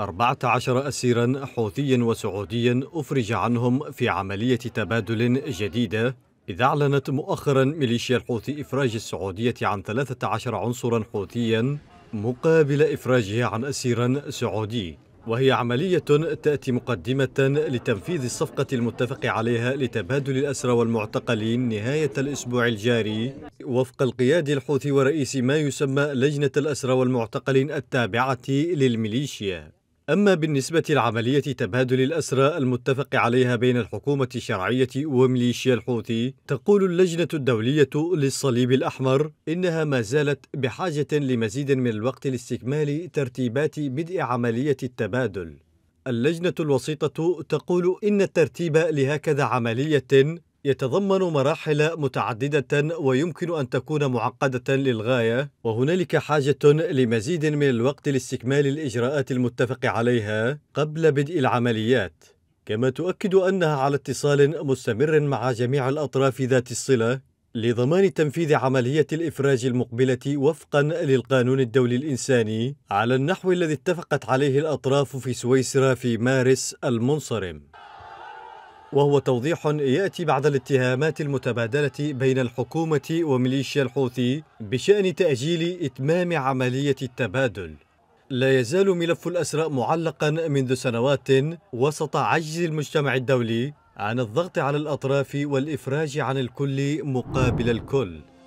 14 أسيرا حوثيا وسعوديا أفرج عنهم في عملية تبادل جديدة إذ أعلنت مؤخرا ميليشيا الحوثي إفراج السعودية عن 13 عنصرا حوثيا مقابل إفراجها عن أسير سعودي وهي عملية تأتي مقدمة لتنفيذ الصفقة المتفق عليها لتبادل الأسرى والمعتقلين نهاية الأسبوع الجاري وفق القيادي الحوثي ورئيس ما يسمى لجنة الأسرى والمعتقلين التابعة للميليشيا أما بالنسبة لعملية تبادل الأسرى المتفق عليها بين الحكومة الشرعية وميليشيا الحوثي تقول اللجنة الدولية للصليب الأحمر إنها ما زالت بحاجة لمزيد من الوقت لاستكمال ترتيبات بدء عملية التبادل اللجنة الوسيطة تقول إن الترتيب لهكذا عملية يتضمن مراحل متعددة ويمكن أن تكون معقدة للغاية وهنالك حاجة لمزيد من الوقت لاستكمال الإجراءات المتفق عليها قبل بدء العمليات كما تؤكد أنها على اتصال مستمر مع جميع الأطراف ذات الصلة لضمان تنفيذ عملية الإفراج المقبلة وفقا للقانون الدولي الإنساني على النحو الذي اتفقت عليه الأطراف في سويسرا في مارس المنصرم وهو توضيح ياتي بعد الاتهامات المتبادله بين الحكومه وميليشيا الحوثي بشان تاجيل اتمام عمليه التبادل. لا يزال ملف الاسرى معلقا منذ سنوات وسط عجز المجتمع الدولي عن الضغط على الاطراف والافراج عن الكل مقابل الكل.